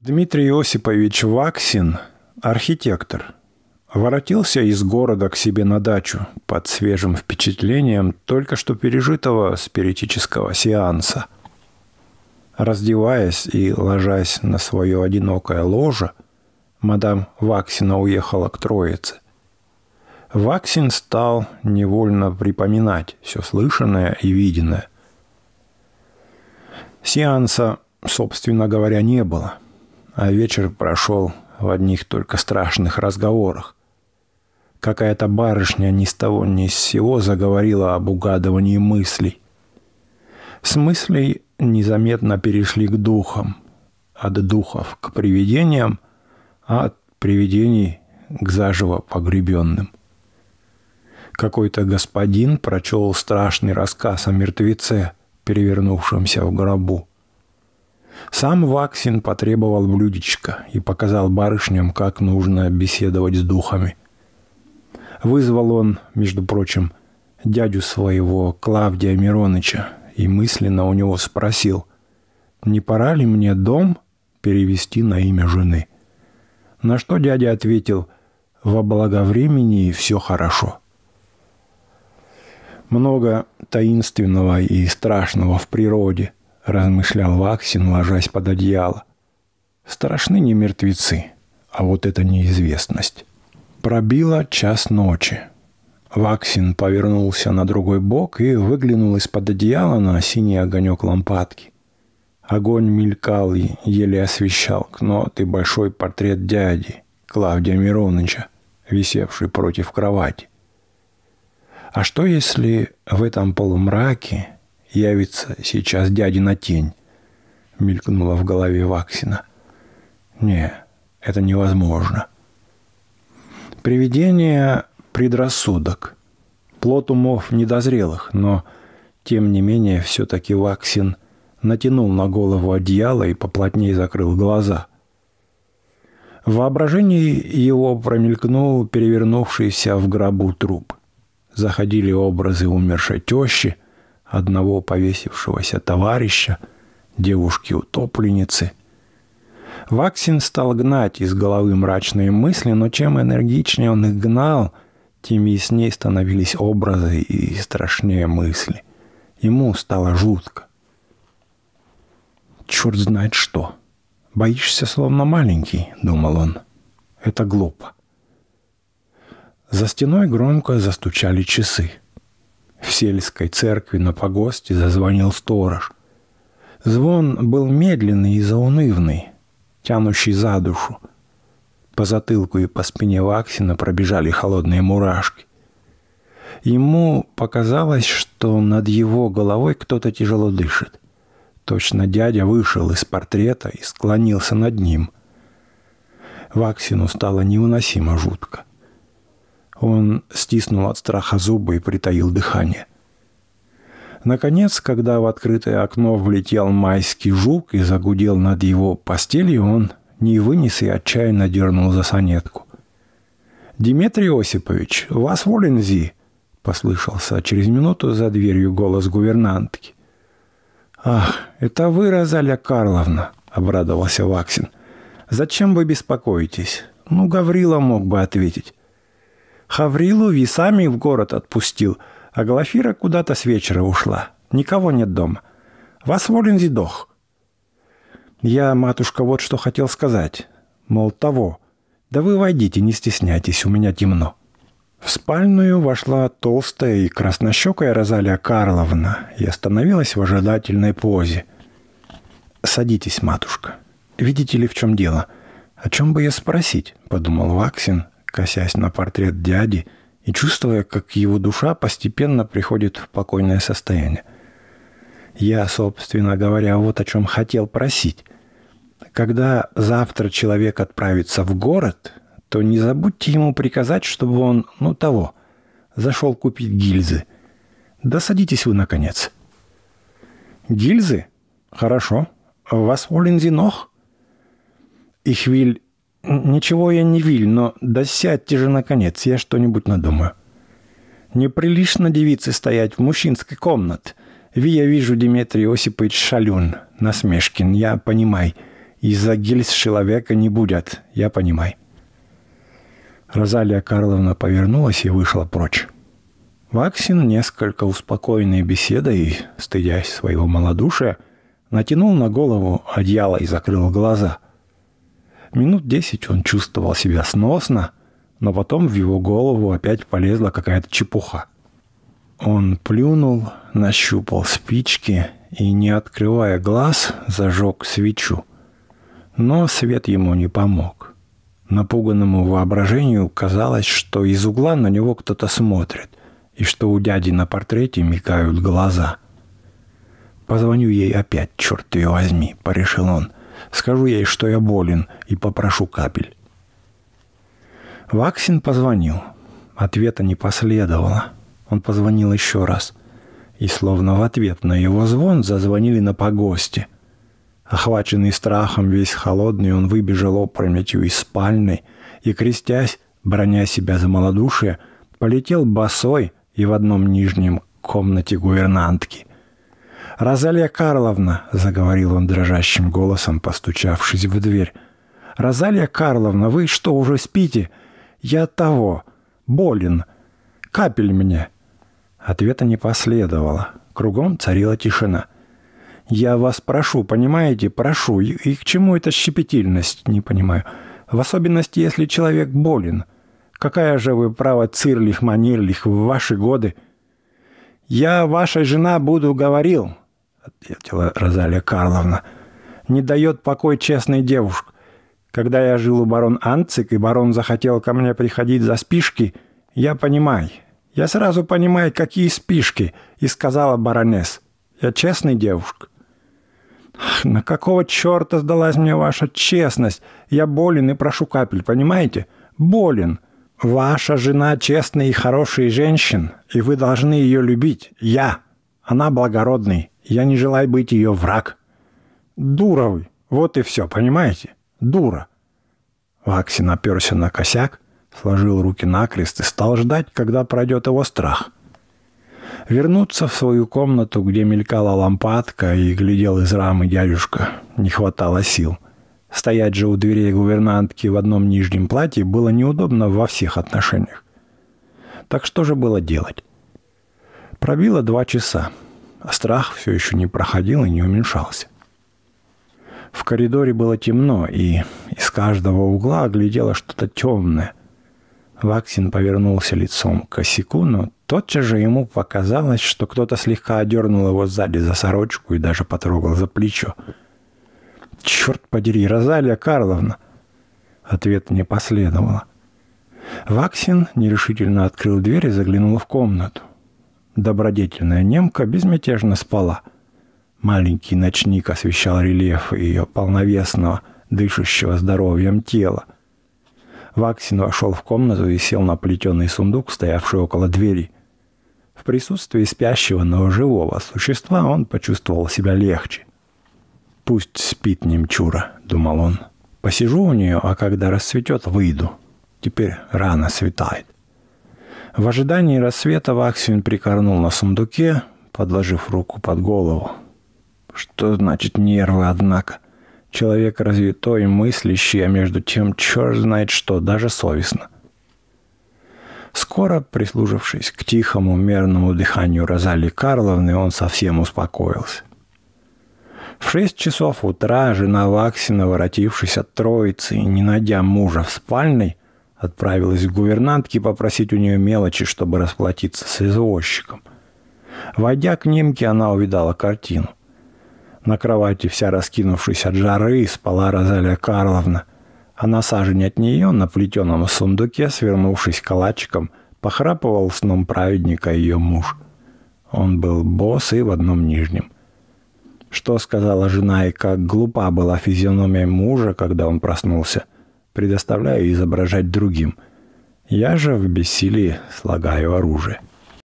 Дмитрий Осипович Ваксин, архитектор, воротился из города к себе на дачу под свежим впечатлением только что пережитого спиритического сеанса. Раздеваясь и ложась на свое одинокое ложе, мадам Ваксина уехала к Троице. Ваксин стал невольно припоминать все слышанное и виденное. Сеанса, собственно говоря, не было – а вечер прошел в одних только страшных разговорах. Какая-то барышня ни с того ни с сего заговорила об угадывании мыслей. С мыслей незаметно перешли к духам, от духов к привидениям, а от привидений к заживо погребенным. Какой-то господин прочел страшный рассказ о мертвеце, перевернувшемся в гробу. Сам Ваксин потребовал блюдечко и показал барышням, как нужно беседовать с духами. Вызвал он, между прочим, дядю своего Клавдия Мироныча и мысленно у него спросил, не пора ли мне дом перевести на имя жены. На что дядя ответил, во благовремени все хорошо. Много таинственного и страшного в природе –— размышлял Ваксин, ложась под одеяло. «Страшны не мертвецы, а вот эта неизвестность». Пробило час ночи. Ваксин повернулся на другой бок и выглянул из-под одеяла на синий огонек лампадки. Огонь мелькал и еле освещал кнот и большой портрет дяди, Клавдия Мироныча, висевший против кровати. А что если в этом полумраке явится сейчас дядина тень», — мелькнула в голове Ваксина. «Не, это невозможно». Привидение – предрассудок, плод умов недозрелых, но, тем не менее, все-таки Ваксин натянул на голову одеяло и поплотнее закрыл глаза. В воображении его промелькнул перевернувшийся в гробу труп. Заходили образы умершей тещи – одного повесившегося товарища, девушки-утопленницы. Ваксин стал гнать из головы мрачные мысли, но чем энергичнее он их гнал, тем яснее становились образы и страшнее мысли. Ему стало жутко. Черт знает что. Боишься, словно маленький, думал он. Это глупо. За стеной громко застучали часы. В сельской церкви на погосте зазвонил сторож. Звон был медленный и заунывный, тянущий за душу. По затылку и по спине Ваксина пробежали холодные мурашки. Ему показалось, что над его головой кто-то тяжело дышит. Точно дядя вышел из портрета и склонился над ним. Ваксину стало невыносимо жутко. Он стиснул от страха зубы и притаил дыхание. Наконец, когда в открытое окно влетел майский жук и загудел над его постелью, он не вынес и отчаянно дернул за санетку. «Диметрий Осипович, вас волен зи!» — послышался через минуту за дверью голос гувернантки. «Ах, это вы, Розалия Карловна!» — обрадовался Ваксин. «Зачем вы беспокоитесь? Ну, Гаврила мог бы ответить. Хаврилу весами в город отпустил, а Глафира куда-то с вечера ушла. Никого нет дома. Вас волен зидох». «Я, матушка, вот что хотел сказать. Мол, того. Да вы войдите, не стесняйтесь, у меня темно». В спальную вошла толстая и краснощекая Розалия Карловна и остановилась в ожидательной позе. «Садитесь, матушка. Видите ли, в чем дело? О чем бы я спросить?» – подумал Ваксин, косясь на портрет дяди и чувствуя, как его душа постепенно приходит в покойное состояние. Я, собственно говоря, вот о чем хотел просить. Когда завтра человек отправится в город, то не забудьте ему приказать, чтобы он, ну того, зашел купить гильзы. Да садитесь вы, наконец. Гильзы? Хорошо. «Was wollen Sie noch?» Ich will Ничего я не виль, но досядьте же, наконец, я что-нибудь надумаю. Неприлично девице стоять в мужчинской комнате. Ви я вижу, Дмитрий Осипович шалюн, насмешкин, я понимай. Из-за гильз человека не будет, я понимай. Розалия Карловна повернулась и вышла прочь. Ваксин, несколько успокоенный беседой, стыдясь своего малодушия, натянул на голову одеяло и закрыл глаза – Минут десять он чувствовал себя сносно, но потом в его голову опять полезла какая-то чепуха. Он плюнул, нащупал спички и, не открывая глаз, зажег свечу. Но свет ему не помог. Напуганному воображению казалось, что из угла на него кто-то смотрит, и что у дяди на портрете мигают глаза. «Позвоню ей опять, черт ее возьми», — порешил он — Скажу ей, что я болен, и попрошу капель. Ваксин позвонил. Ответа не последовало. Он позвонил еще раз. И словно в ответ на его звон зазвонили на погосте. Охваченный страхом, весь холодный, он выбежал опрометью из спальной и, крестясь, броня себя за малодушие, полетел босой и в одном нижнем комнате гувернантки. «Розалия Карловна», — заговорил он дрожащим голосом, постучавшись в дверь. «Розалия Карловна, вы что, уже спите? Я от того. Болен. Капель мне». Ответа не последовало. Кругом царила тишина. «Я вас прошу, понимаете, прошу. И, и к чему эта щепетильность, не понимаю. В особенности, если человек болен. Какая же вы, право, цирлих, манерлих в ваши годы?» «Я, ваша жена, буду говорил», — ответила Розалия Карловна. «Не дает покой честной девушке. Когда я жил у барон Анцик, и барон захотел ко мне приходить за спишки, я понимаю. Я сразу понимаю, какие спишки, и сказала баронесс. Я честный девушка. Ах, на какого черта сдалась мне ваша честность? Я болен и прошу капель, понимаете? Болен. Ваша жена честная и хорошая женщина, и вы должны ее любить. Я. Она благородный. Я не желаю быть ее враг. Дура вы. Вот и все, понимаете? Дура. Ваксин оперся на косяк, сложил руки накрест и стал ждать, когда пройдет его страх. Вернуться в свою комнату, где мелькала лампадка и глядел из рамы дядюшка, не хватало сил. Стоять же у дверей гувернантки в одном нижнем платье было неудобно во всех отношениях. Так что же было делать? Пробило два часа а страх все еще не проходил и не уменьшался. В коридоре было темно, и из каждого угла глядело что-то темное. Ваксин повернулся лицом к косяку, но тотчас же ему показалось, что кто-то слегка одернул его сзади за сорочку и даже потрогал за плечо. «Черт подери, Розалия Карловна!» Ответ не последовало. Ваксин нерешительно открыл дверь и заглянул в комнату добродетельная немка безмятежно спала. Маленький ночник освещал рельеф ее полновесного, дышащего здоровьем тела. Ваксин вошел в комнату и сел на плетеный сундук, стоявший около двери. В присутствии спящего, но живого существа он почувствовал себя легче. «Пусть спит немчура», — думал он. «Посижу у нее, а когда расцветет, выйду. Теперь рано светает». В ожидании рассвета Ваксин прикорнул на сундуке, подложив руку под голову. Что значит нервы, однако? Человек развитой, мыслящий, а между тем черт знает что, даже совестно. Скоро, прислужившись к тихому, мерному дыханию Розалии Карловны, он совсем успокоился. В шесть часов утра жена Ваксина, воротившись от троицы и не найдя мужа в спальной, Отправилась к гувернантке попросить у нее мелочи, чтобы расплатиться с извозчиком. Войдя к немке, она увидала картину. На кровати, вся раскинувшись от жары, спала Розалия Карловна. А на сажень от нее, на плетеном сундуке, свернувшись калачиком, похрапывал сном праведника ее муж. Он был босс и в одном нижнем. Что сказала жена и как глупа была физиономия мужа, когда он проснулся – предоставляю изображать другим. Я же в бессилии слагаю оружие.